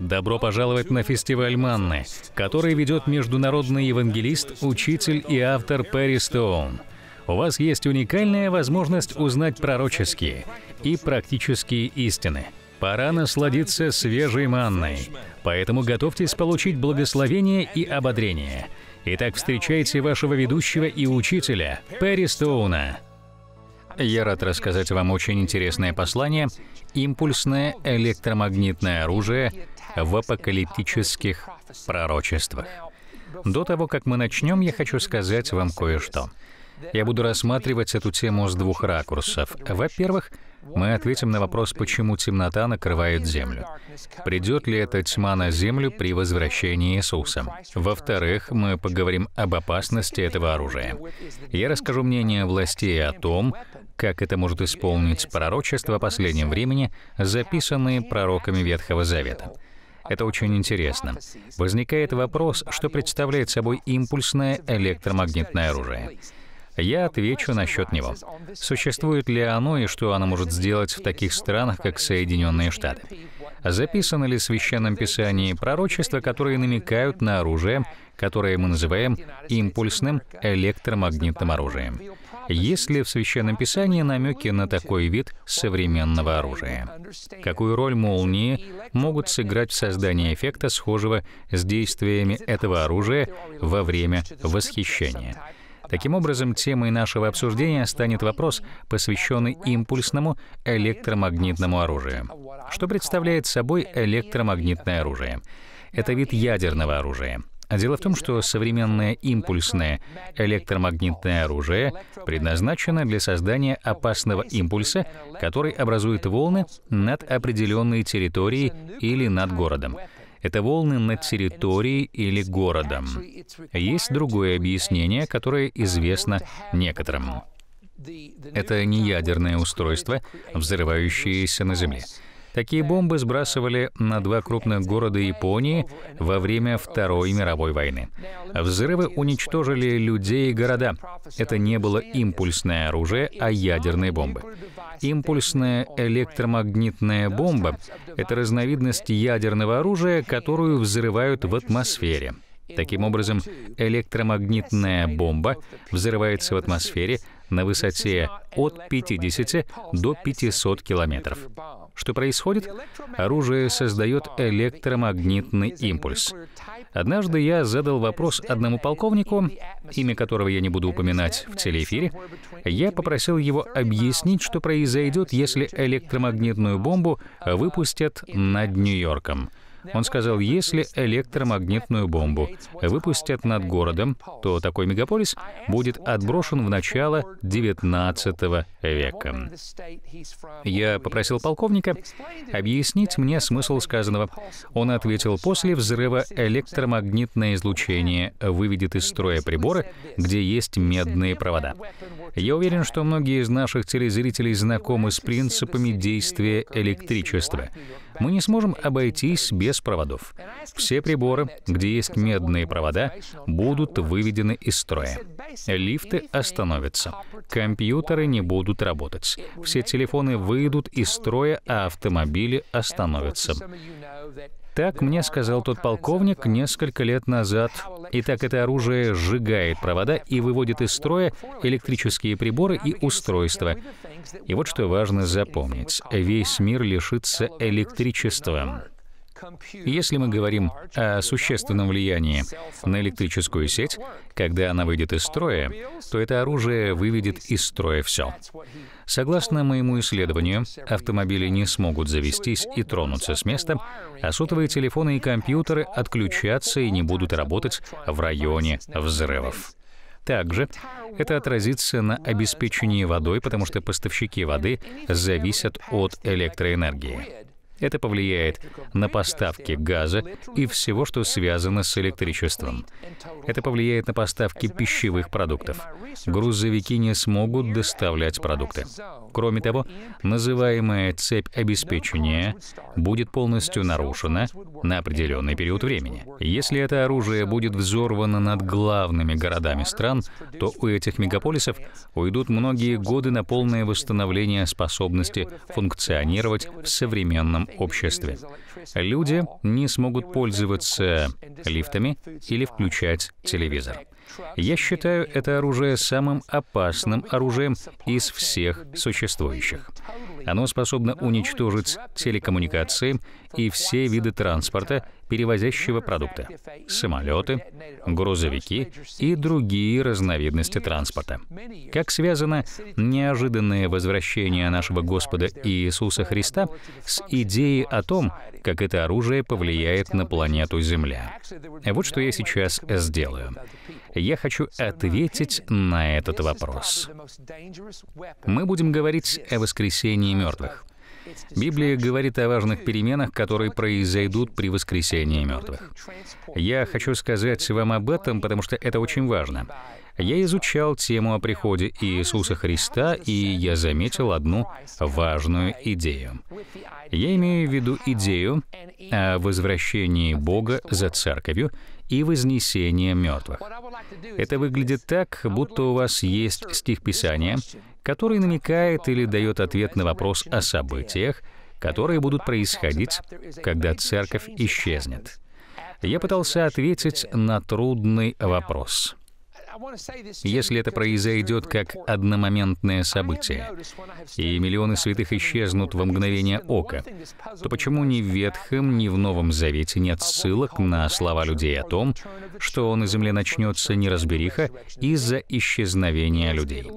Добро пожаловать на фестиваль Манны, который ведет международный евангелист, учитель и автор Перри Стоун. У вас есть уникальная возможность узнать пророческие и практические истины. Пора насладиться свежей манной. Поэтому готовьтесь получить благословение и ободрение. Итак, встречайте вашего ведущего и учителя Перри Стоуна. Я рад рассказать вам очень интересное послание «Импульсное электромагнитное оружие в апокалиптических пророчествах. До того, как мы начнем, я хочу сказать вам кое-что. Я буду рассматривать эту тему с двух ракурсов. Во-первых, мы ответим на вопрос, почему темнота накрывает землю. Придет ли эта тьма на землю при возвращении Иисуса? Во-вторых, мы поговорим об опасности этого оружия. Я расскажу мнение властей о том, как это может исполнить пророчество последнего времени, записанные пророками Ветхого Завета. Это очень интересно. Возникает вопрос, что представляет собой импульсное электромагнитное оружие. Я отвечу насчет него. Существует ли оно и что оно может сделать в таких странах, как Соединенные Штаты? Записаны ли в Священном Писании пророчества, которые намекают на оружие, которое мы называем импульсным электромагнитным оружием? Есть ли в Священном Писании намеки на такой вид современного оружия? Какую роль молнии могут сыграть в создании эффекта, схожего с действиями этого оружия во время восхищения? Таким образом, темой нашего обсуждения станет вопрос, посвященный импульсному электромагнитному оружию. Что представляет собой электромагнитное оружие? Это вид ядерного оружия. А дело в том, что современное импульсное электромагнитное оружие предназначено для создания опасного импульса, который образует волны над определенной территорией или над городом. Это волны над территорией или городом. Есть другое объяснение, которое известно некоторым. Это не ядерное устройство, взрывающееся на Земле. Такие бомбы сбрасывали на два крупных города Японии во время Второй мировой войны. Взрывы уничтожили людей и города. Это не было импульсное оружие, а ядерные бомбы. Импульсная электромагнитная бомба — это разновидность ядерного оружия, которую взрывают в атмосфере. Таким образом, электромагнитная бомба взрывается в атмосфере, на высоте от 50 до 500 километров. Что происходит? Оружие создает электромагнитный импульс. Однажды я задал вопрос одному полковнику, имя которого я не буду упоминать в телеэфире. Я попросил его объяснить, что произойдет, если электромагнитную бомбу выпустят над Нью-Йорком. Он сказал, если электромагнитную бомбу выпустят над городом, то такой мегаполис будет отброшен в начало XIX века. Я попросил полковника объяснить мне смысл сказанного. Он ответил, после взрыва электромагнитное излучение выведет из строя приборы, где есть медные провода. Я уверен, что многие из наших телезрителей знакомы с принципами действия электричества мы не сможем обойтись без проводов. Все приборы, где есть медные провода, будут выведены из строя. Лифты остановятся. Компьютеры не будут работать. Все телефоны выйдут из строя, а автомобили остановятся. Так мне сказал тот полковник несколько лет назад. Итак, это оружие сжигает провода и выводит из строя электрические приборы и устройства. И вот что важно запомнить. Весь мир лишится электричества. Если мы говорим о существенном влиянии на электрическую сеть, когда она выйдет из строя, то это оружие выведет из строя все. Согласно моему исследованию, автомобили не смогут завестись и тронуться с места, а сотовые телефоны и компьютеры отключатся и не будут работать в районе взрывов. Также это отразится на обеспечении водой, потому что поставщики воды зависят от электроэнергии. Это повлияет на поставки газа и всего, что связано с электричеством. Это повлияет на поставки пищевых продуктов. Грузовики не смогут доставлять продукты. Кроме того, называемая цепь обеспечения будет полностью нарушена на определенный период времени. Если это оружие будет взорвано над главными городами стран, то у этих мегаполисов уйдут многие годы на полное восстановление способности функционировать в современном обществе. Люди не смогут пользоваться лифтами или включать телевизор. Я считаю это оружие самым опасным оружием из всех существующих. Оно способно уничтожить телекоммуникации и все виды транспорта, перевозящего продукты, самолеты, грузовики и другие разновидности транспорта. Как связано неожиданное возвращение нашего Господа Иисуса Христа с идеей о том, как это оружие повлияет на планету Земля? Вот что я сейчас сделаю. Я хочу ответить на этот вопрос. Мы будем говорить о воскресении мертвых. Библия говорит о важных переменах, которые произойдут при воскресении мертвых. Я хочу сказать вам об этом, потому что это очень важно. Я изучал тему о приходе Иисуса Христа, и я заметил одну важную идею. Я имею в виду идею о возвращении Бога за церковью и вознесении мертвых. Это выглядит так, будто у вас есть стих Писания, который намекает или дает ответ на вопрос о событиях, которые будут происходить, когда церковь исчезнет. Я пытался ответить на трудный вопрос. Если это произойдет как одномоментное событие, и миллионы святых исчезнут во мгновение ока, то почему ни в Ветхом, ни в Новом Завете нет ссылок на слова людей о том, что на земле начнется неразбериха из-за исчезновения людей?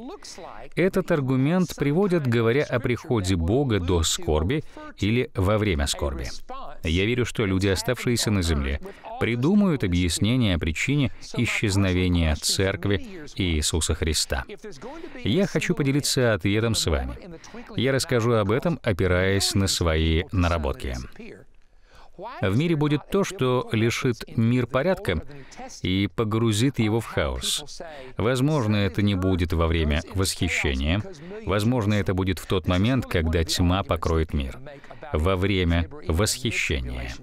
Этот аргумент приводят, говоря о приходе Бога до скорби или во время скорби. Я верю, что люди, оставшиеся на земле, придумают объяснение о причине исчезновения церкви Иисуса Христа. Я хочу поделиться ответом с вами. Я расскажу об этом, опираясь на свои наработки. В мире будет то, что лишит мир порядка и погрузит его в хаос. Возможно, это не будет во время восхищения. Возможно, это будет в тот момент, когда тьма покроет мир во время восхищения.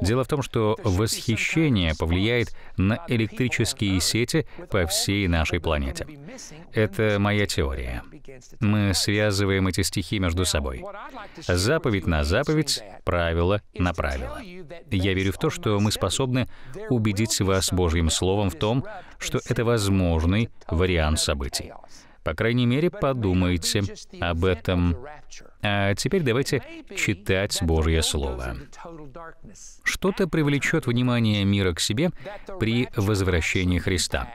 Дело в том, что восхищение повлияет на электрические сети по всей нашей планете. Это моя теория. Мы связываем эти стихи между собой. Заповедь на заповедь, правило на правило. Я верю в то, что мы способны убедить вас Божьим Словом в том, что это возможный вариант событий. По крайней мере, подумайте об этом. А теперь давайте читать Божье Слово. Что-то привлечет внимание мира к себе при возвращении Христа.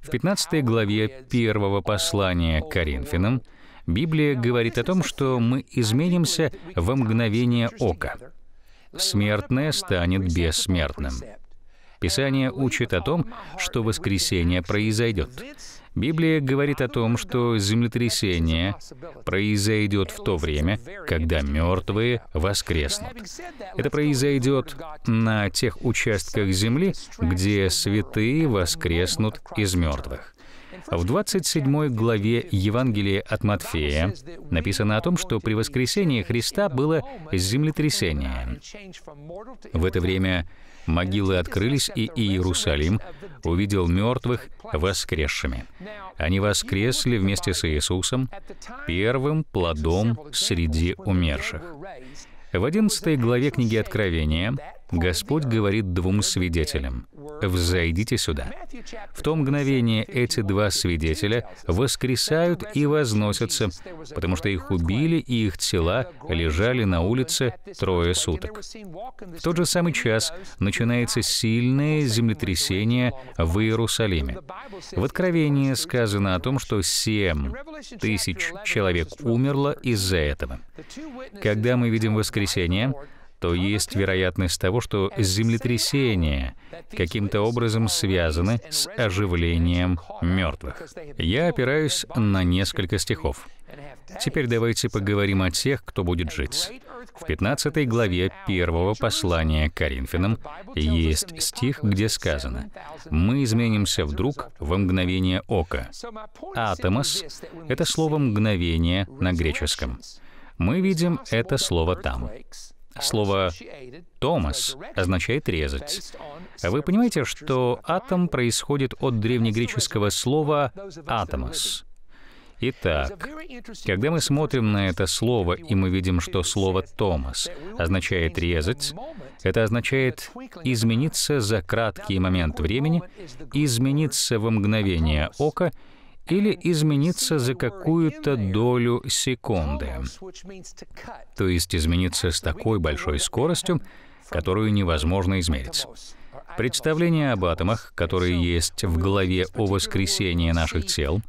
В 15 главе первого послания к Коринфянам Библия говорит о том, что мы изменимся во мгновение ока. Смертное станет бессмертным. Писание учит о том, что воскресение произойдет. Библия говорит о том, что землетрясение произойдет в то время, когда мертвые воскреснут. Это произойдет на тех участках земли, где святые воскреснут из мертвых. В 27 главе Евангелия от Матфея написано о том, что при воскресении Христа было землетрясение. В это время Могилы открылись, и Иерусалим увидел мертвых воскресшими. Они воскресли вместе с Иисусом, первым плодом среди умерших. В 11 главе книги Откровения Господь говорит двум свидетелям, «Взойдите сюда». В то мгновение эти два свидетеля воскресают и возносятся, потому что их убили, и их тела лежали на улице трое суток. В тот же самый час начинается сильное землетрясение в Иерусалиме. В Откровении сказано о том, что семь тысяч человек умерло из-за этого. Когда мы видим воскресение, то есть вероятность того, что землетрясения каким-то образом связаны с оживлением мертвых. Я опираюсь на несколько стихов. Теперь давайте поговорим о тех, кто будет жить. В 15 главе первого послания к Коринфянам есть стих, где сказано «Мы изменимся вдруг во мгновение ока». «Атомос» — это слово «мгновение» на греческом. Мы видим это слово там. Слово «томас» означает «резать». Вы понимаете, что атом происходит от древнегреческого слова «атомос». Итак, когда мы смотрим на это слово, и мы видим, что слово «томас» означает «резать», это означает «измениться за краткий момент времени», «измениться во мгновение ока», или измениться за какую-то долю секунды. То есть измениться с такой большой скоростью, которую невозможно измерить. Представление об атомах, которые есть в голове о воскресении наших тел,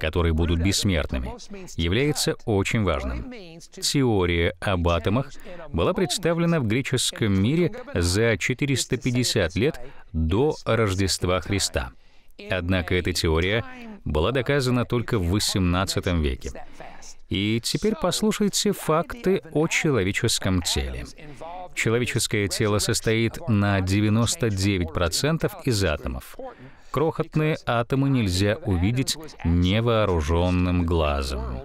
которые будут бессмертными, является очень важным. Теория об атомах была представлена в греческом мире за 450 лет до Рождества Христа. Однако эта теория была доказана только в XVIII веке. И теперь послушайте факты о человеческом теле. Человеческое тело состоит на 99% из атомов. Крохотные атомы нельзя увидеть невооруженным глазом.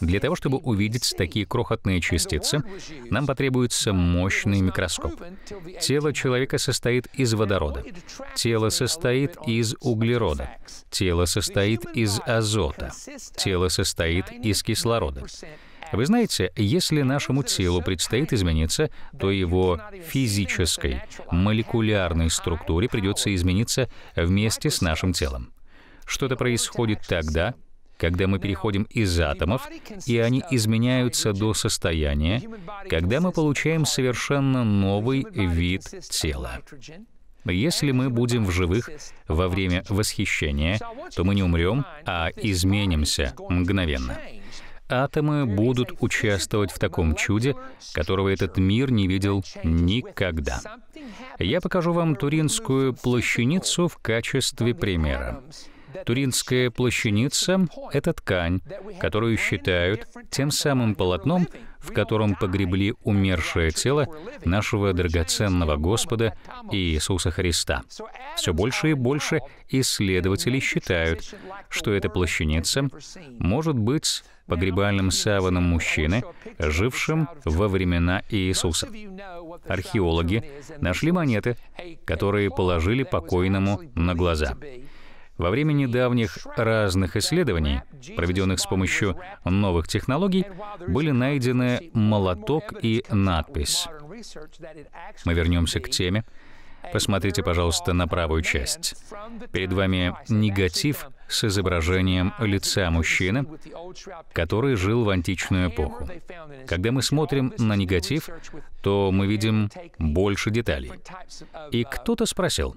Для того, чтобы увидеть такие крохотные частицы, нам потребуется мощный микроскоп. Тело человека состоит из водорода, тело состоит из углерода, тело состоит из азота, тело состоит из кислорода. Вы знаете, если нашему телу предстоит измениться, то его физической, молекулярной структуре придется измениться вместе с нашим телом. Что-то происходит тогда, когда мы переходим из атомов, и они изменяются до состояния, когда мы получаем совершенно новый вид тела. Если мы будем в живых во время восхищения, то мы не умрем, а изменимся мгновенно. Атомы будут участвовать в таком чуде, которого этот мир не видел никогда. Я покажу вам Туринскую плащаницу в качестве примера. Туринская плащаница — это ткань, которую считают тем самым полотном, в котором погребли умершее тело нашего драгоценного Господа Иисуса Христа. Все больше и больше исследователи считают, что эта плащаница может быть погребальным саваном мужчины, жившим во времена Иисуса. Археологи нашли монеты, которые положили покойному на глаза. Во время недавних разных исследований, проведенных с помощью новых технологий, были найдены молоток и надпись. Мы вернемся к теме. Посмотрите, пожалуйста, на правую часть. Перед вами негатив с изображением лица мужчины, который жил в античную эпоху. Когда мы смотрим на негатив, то мы видим больше деталей. И кто-то спросил,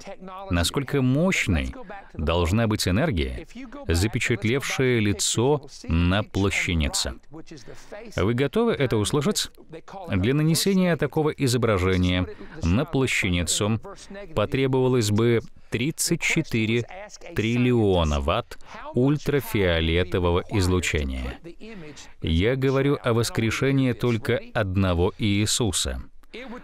насколько мощной должна быть энергия, запечатлевшая лицо на плащанице. Вы готовы это услышать? Для нанесения такого изображения на плащаницу потребовалось бы 34 триллиона ватт ультрафиолетового излучения. Я говорю о воскрешении только одного Иисуса.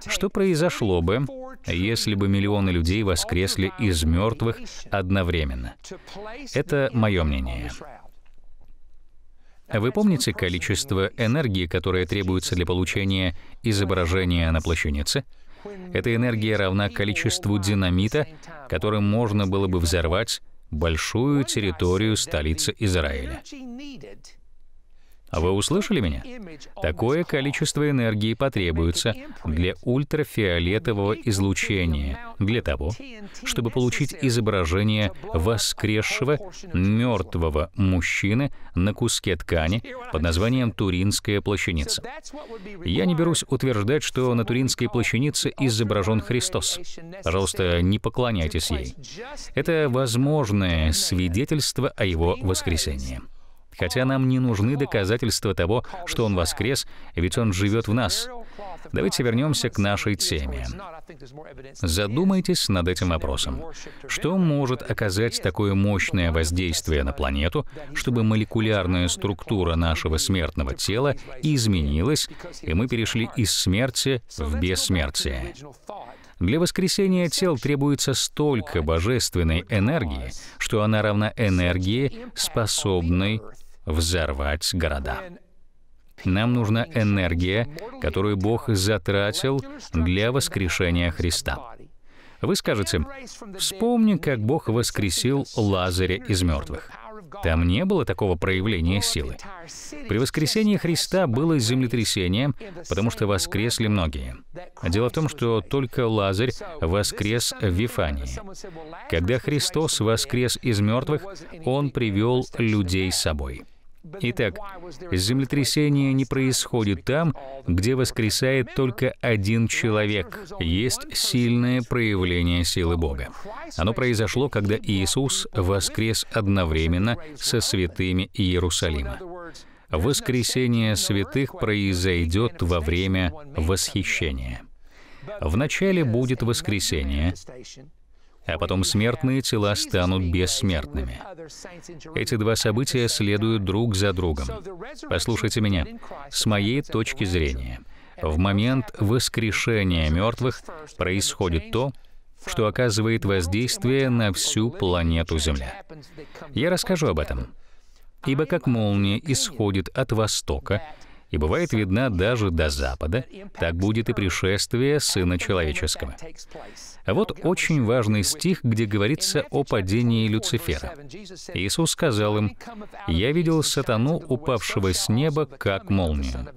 Что произошло бы, если бы миллионы людей воскресли из мертвых одновременно? Это мое мнение. Вы помните количество энергии, которое требуется для получения изображения на плащанице? Эта энергия равна количеству динамита, которым можно было бы взорвать большую территорию столицы Израиля. А вы услышали меня? Такое количество энергии потребуется для ультрафиолетового излучения, для того, чтобы получить изображение воскресшего мертвого мужчины на куске ткани под названием Туринская плащаница. Я не берусь утверждать, что на Туринской плащанице изображен Христос. Пожалуйста, не поклоняйтесь ей. Это возможное свидетельство о его воскресении. Хотя нам не нужны доказательства того, что Он воскрес, ведь Он живет в нас. Давайте вернемся к нашей теме. Задумайтесь над этим вопросом. Что может оказать такое мощное воздействие на планету, чтобы молекулярная структура нашего смертного тела изменилась, и мы перешли из смерти в бессмертие? Для воскресения тел требуется столько божественной энергии, что она равна энергии, способной взорвать города. Нам нужна энергия, которую Бог затратил для воскрешения Христа. Вы скажете, вспомни, как Бог воскресил Лазаря из мертвых. Там не было такого проявления силы. При воскресении Христа было землетрясение, потому что воскресли многие. Дело в том, что только Лазарь воскрес в Вифании. Когда Христос воскрес из мертвых, Он привел людей с собой. Итак, землетрясение не происходит там, где воскресает только один человек. Есть сильное проявление силы Бога. Оно произошло, когда Иисус воскрес одновременно со святыми Иерусалима. Воскресение святых произойдет во время восхищения. Вначале будет воскресение, а потом смертные тела станут бессмертными. Эти два события следуют друг за другом. Послушайте меня. С моей точки зрения, в момент воскрешения мертвых происходит то, что оказывает воздействие на всю планету Земля. Я расскажу об этом. Ибо как молния исходит от востока, и бывает видна даже до запада, так будет и пришествие Сына Человеческого. А вот очень важный стих, где говорится о падении Люцифера. Иисус сказал им, «Я видел сатану, упавшего с неба, как молнию».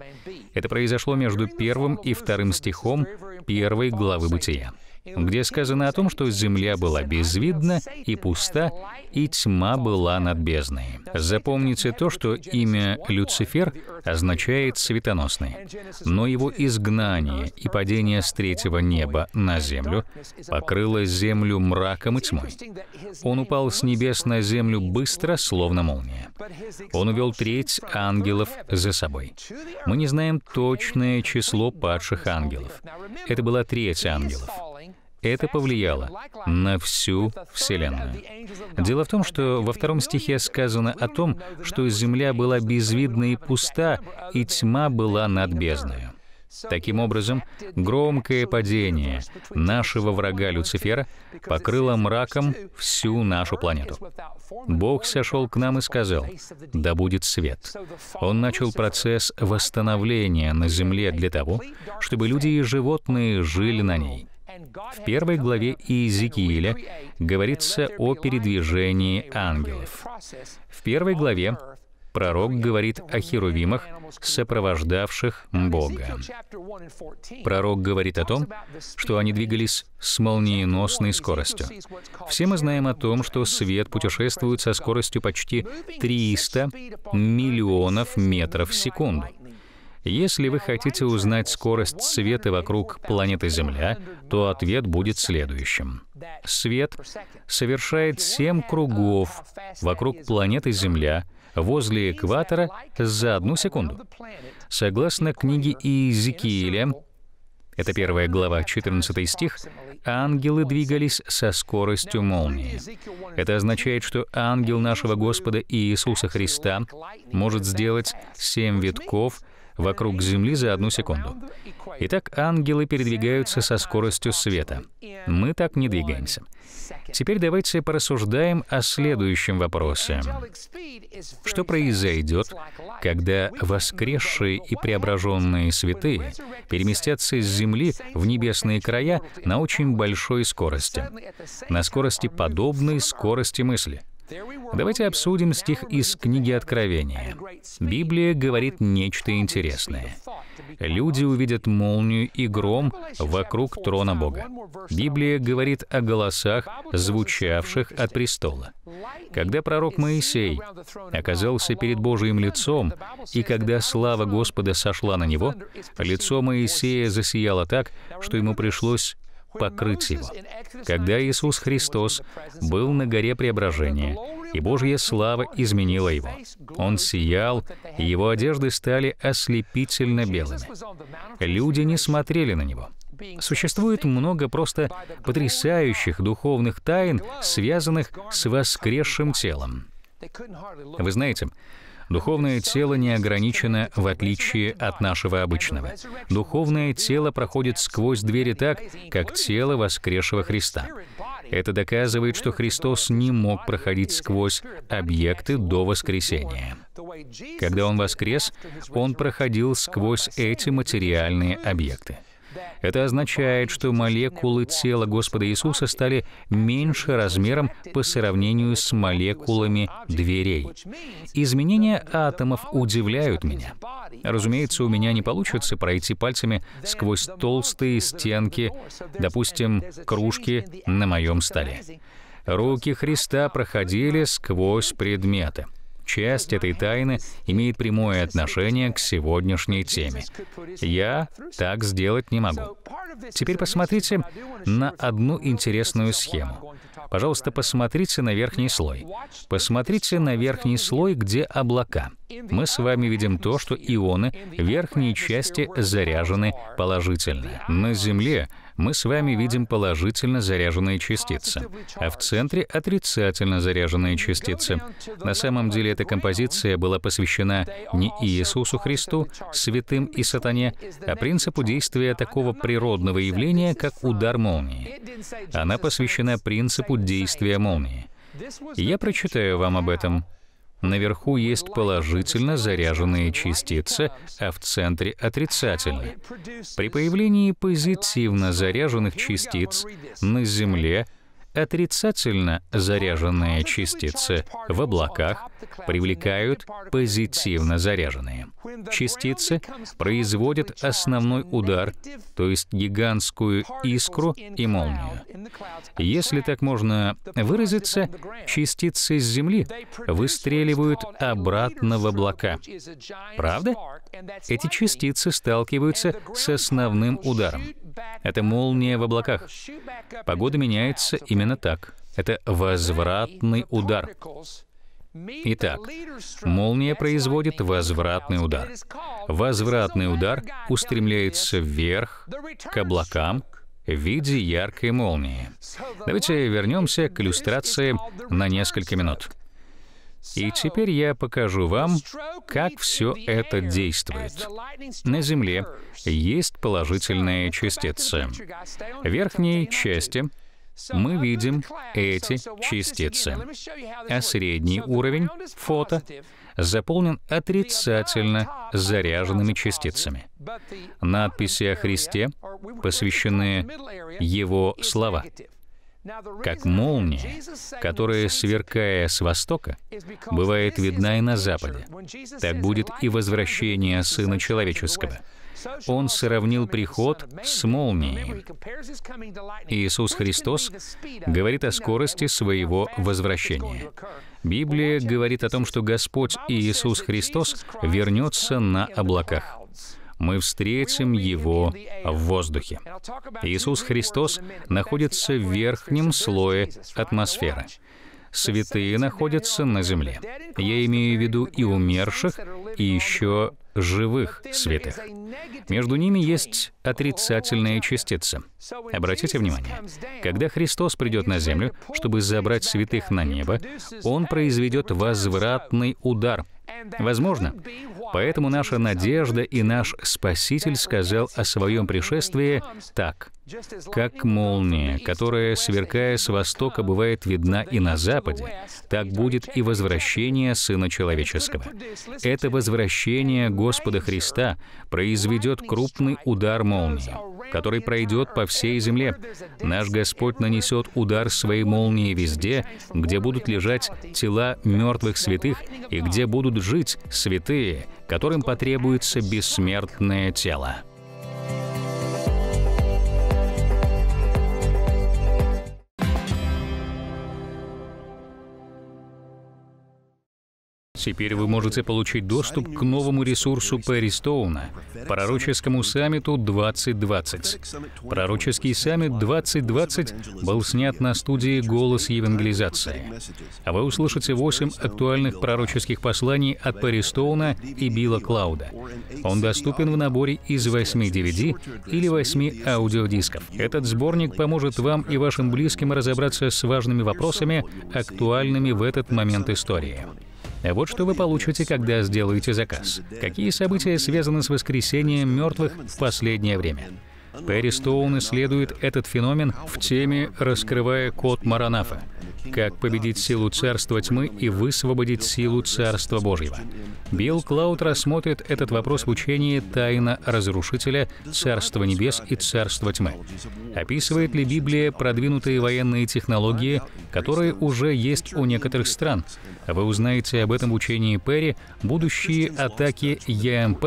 Это произошло между первым и вторым стихом первой главы Бытия где сказано о том, что земля была безвидна и пуста, и тьма была над бездной. Запомните то, что имя Люцифер означает «светоносный», но его изгнание и падение с третьего неба на землю покрыло землю мраком и тьмой. Он упал с небес на землю быстро, словно молния. Он увел треть ангелов за собой. Мы не знаем точное число падших ангелов. Это была треть ангелов. Это повлияло на всю Вселенную. Дело в том, что во втором стихе сказано о том, что земля была безвидна и пуста, и тьма была над бездною. Таким образом, громкое падение нашего врага Люцифера покрыло мраком всю нашу планету. Бог сошел к нам и сказал, «Да будет свет». Он начал процесс восстановления на Земле для того, чтобы люди и животные жили на ней. В первой главе Иезекииля говорится о передвижении ангелов. В первой главе пророк говорит о херувимах, сопровождавших Бога. Пророк говорит о том, что они двигались с молниеносной скоростью. Все мы знаем о том, что свет путешествует со скоростью почти 300 миллионов метров в секунду. Если вы хотите узнать скорость света вокруг планеты Земля, то ответ будет следующим. Свет совершает семь кругов вокруг планеты Земля возле экватора за одну секунду. Согласно книге Иезекииля, это первая глава, 14 стих, ангелы двигались со скоростью молнии. Это означает, что ангел нашего Господа Иисуса Христа может сделать семь витков — вокруг Земли за одну секунду. Итак, ангелы передвигаются со скоростью света. Мы так не двигаемся. Теперь давайте порассуждаем о следующем вопросе. Что произойдет, когда воскресшие и преображенные святые переместятся с Земли в небесные края на очень большой скорости? На скорости, подобной скорости мысли — Давайте обсудим стих из книги Откровения. Библия говорит нечто интересное. Люди увидят молнию и гром вокруг трона Бога. Библия говорит о голосах, звучавших от престола. Когда пророк Моисей оказался перед Божьим лицом, и когда слава Господа сошла на него, лицо Моисея засияло так, что ему пришлось покрыть его. Когда Иисус Христос был на горе преображения, и Божья слава изменила его. Он сиял, и его одежды стали ослепительно белыми. Люди не смотрели на него. Существует много просто потрясающих духовных тайн, связанных с воскресшим телом. Вы знаете, Духовное тело не ограничено в отличие от нашего обычного. Духовное тело проходит сквозь двери так, как тело воскресшего Христа. Это доказывает, что Христос не мог проходить сквозь объекты до воскресения. Когда Он воскрес, Он проходил сквозь эти материальные объекты. Это означает, что молекулы тела Господа Иисуса стали меньше размером по сравнению с молекулами дверей. Изменения атомов удивляют меня. Разумеется, у меня не получится пройти пальцами сквозь толстые стенки, допустим, кружки на моем столе. Руки Христа проходили сквозь предметы. Часть этой тайны имеет прямое отношение к сегодняшней теме. Я так сделать не могу. Теперь посмотрите на одну интересную схему. Пожалуйста, посмотрите на верхний слой. Посмотрите на верхний слой, где облака. Мы с вами видим то, что ионы в верхней части заряжены положительно. На Земле мы с вами видим положительно заряженные частицы, а в центре отрицательно заряженные частицы. На самом деле эта композиция была посвящена не Иисусу Христу, святым и сатане, а принципу действия такого природного явления, как удар молнии. Она посвящена принципу действия молнии. Я прочитаю вам об этом. Наверху есть положительно заряженные частицы, а в центре — отрицательные. При появлении позитивно заряженных частиц на Земле — отрицательно заряженные частицы в облаках привлекают позитивно заряженные. Частицы производят основной удар, то есть гигантскую искру и молнию. Если так можно выразиться, частицы с Земли выстреливают обратно в облака. Правда? Эти частицы сталкиваются с основным ударом. Это молния в облаках. Погода меняется именно Именно так. Это возвратный удар. Итак, молния производит возвратный удар. Возвратный удар устремляется вверх, к облакам, в виде яркой молнии. Давайте вернемся к иллюстрации на несколько минут. И теперь я покажу вам, как все это действует. На Земле есть положительные частицы. В верхней части — мы видим эти частицы. А средний уровень фото заполнен отрицательно заряженными частицами. Надписи о Христе посвящены его слова как молния, которая, сверкая с востока, бывает видна и на западе. Так будет и возвращение Сына Человеческого — он сравнил приход с молнией. Иисус Христос говорит о скорости своего возвращения. Библия говорит о том, что Господь Иисус Христос вернется на облаках мы встретим Его в воздухе. Иисус Христос находится в верхнем слое атмосферы. Святые находятся на земле. Я имею в виду и умерших, и еще живых святых. Между ними есть отрицательные частицы. Обратите внимание, когда Христос придет на землю, чтобы забрать святых на небо, Он произведет возвратный удар. Возможно. Поэтому наша надежда и наш Спаситель сказал о своем пришествии так. Как молния, которая, сверкая с востока, бывает видна и на западе, так будет и возвращение Сына Человеческого. Это возвращение Господа Христа произведет крупный удар молнии, который пройдет по всей земле. Наш Господь нанесет удар своей молнии везде, где будут лежать тела мертвых святых и где будут жить святые, которым потребуется бессмертное тело. Теперь вы можете получить доступ к новому ресурсу Перри Стоуна, пророческому саммиту 2020. Пророческий саммит 2020 был снят на студии «Голос евангелизации». А вы услышите 8 актуальных пророческих посланий от Перри Стоуна и Билла Клауда. Он доступен в наборе из 8 DVD или 8 аудиодисков. Этот сборник поможет вам и вашим близким разобраться с важными вопросами, актуальными в этот момент истории. Вот что вы получите, когда сделаете заказ. Какие события связаны с воскресением мертвых в последнее время? Перри Стоун исследует этот феномен в теме «Раскрывая код Маранафа. Как победить силу Царства Тьмы и высвободить силу Царства Божьего». Билл Клауд рассмотрит этот вопрос в учении «Тайна Разрушителя. Царства Небес и Царства Тьмы». Описывает ли Библия продвинутые военные технологии, которые уже есть у некоторых стран? Вы узнаете об этом в учении Перри, будущие атаки ЕМП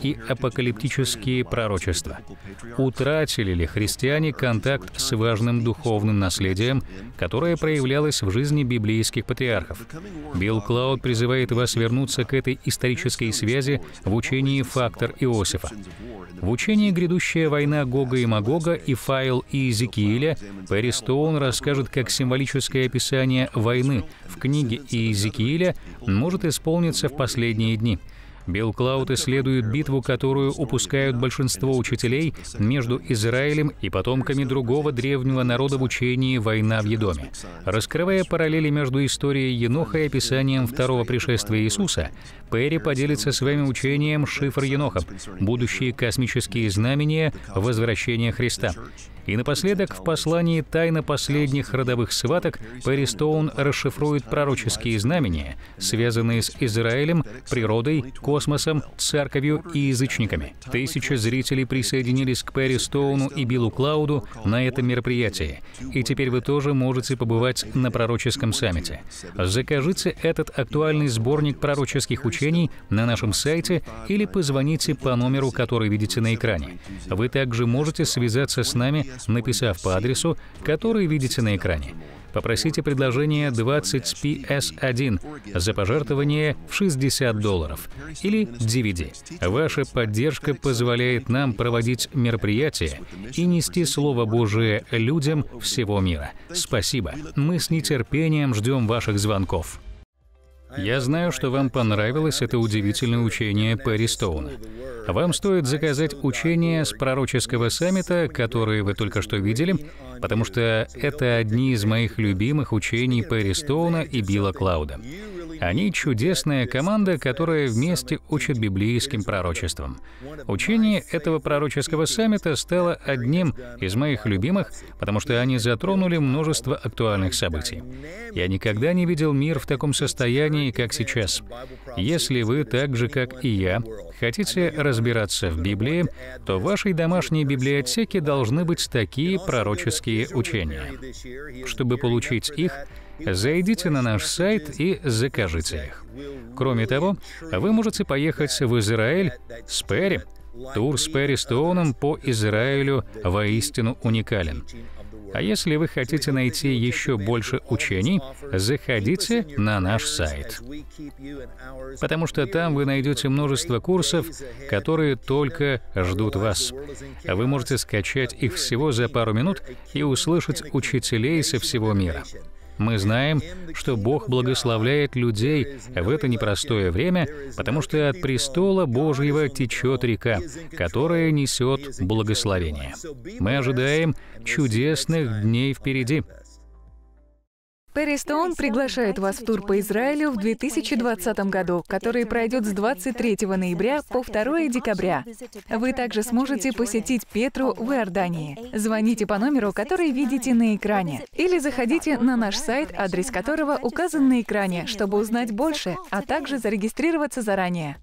и апокалиптические пророчества. У утратили ли христиане контакт с важным духовным наследием, которое проявлялось в жизни библейских патриархов. Билл Клауд призывает вас вернуться к этой исторической связи в учении «Фактор Иосифа». В учении «Грядущая война Гога и Магога» и «Файл и Иезекииля» Перри Стоун расскажет, как символическое описание войны в книге Иезекииля может исполниться в последние дни — Билл Клауд исследует битву, которую упускают большинство учителей между Израилем и потомками другого древнего народа в учении «Война в Едоме». Раскрывая параллели между историей Еноха и описанием второго пришествия Иисуса, Перри поделится с вами учением «Шифр Еноха. Будущие космические знамения возвращения Христа». И напоследок, в послании «Тайна последних родовых сваток» Перри Стоун расшифрует пророческие знамения, связанные с Израилем, природой, космосом, космосом, церковью и язычниками. Тысячи зрителей присоединились к Перри Стоуну и Биллу Клауду на этом мероприятии. И теперь вы тоже можете побывать на пророческом саммите. Закажите этот актуальный сборник пророческих учений на нашем сайте или позвоните по номеру, который видите на экране. Вы также можете связаться с нами, написав по адресу, который видите на экране. Попросите предложение 20PS1 за пожертвование в 60 долларов или DVD. Ваша поддержка позволяет нам проводить мероприятия и нести Слово Божие людям всего мира. Спасибо. Мы с нетерпением ждем ваших звонков. Я знаю, что вам понравилось это удивительное учение Перри Стоуна. Вам стоит заказать учение с пророческого саммита, которое вы только что видели, потому что это одни из моих любимых учений Перри Стоуна и Билла Клауда. Они чудесная команда, которая вместе учит библейским пророчествам. Учение этого пророческого саммита стало одним из моих любимых, потому что они затронули множество актуальных событий. Я никогда не видел мир в таком состоянии, как сейчас. Если вы так же, как и я, хотите разбираться в Библии, то в вашей домашней библиотеке должны быть такие пророческие учения. Чтобы получить их, Зайдите на наш сайт и закажите их. Кроме того, вы можете поехать в Израиль с Перри. Тур с Перри Стоуном по Израилю воистину уникален. А если вы хотите найти еще больше учений, заходите на наш сайт, потому что там вы найдете множество курсов, которые только ждут вас. Вы можете скачать их всего за пару минут и услышать учителей со всего мира. Мы знаем, что Бог благословляет людей в это непростое время, потому что от престола Божьего течет река, которая несет благословение. Мы ожидаем чудесных дней впереди. Перестон приглашает вас в тур по Израилю в 2020 году, который пройдет с 23 ноября по 2 декабря. Вы также сможете посетить Петру в Иордании. Звоните по номеру, который видите на экране, или заходите на наш сайт, адрес которого указан на экране, чтобы узнать больше, а также зарегистрироваться заранее.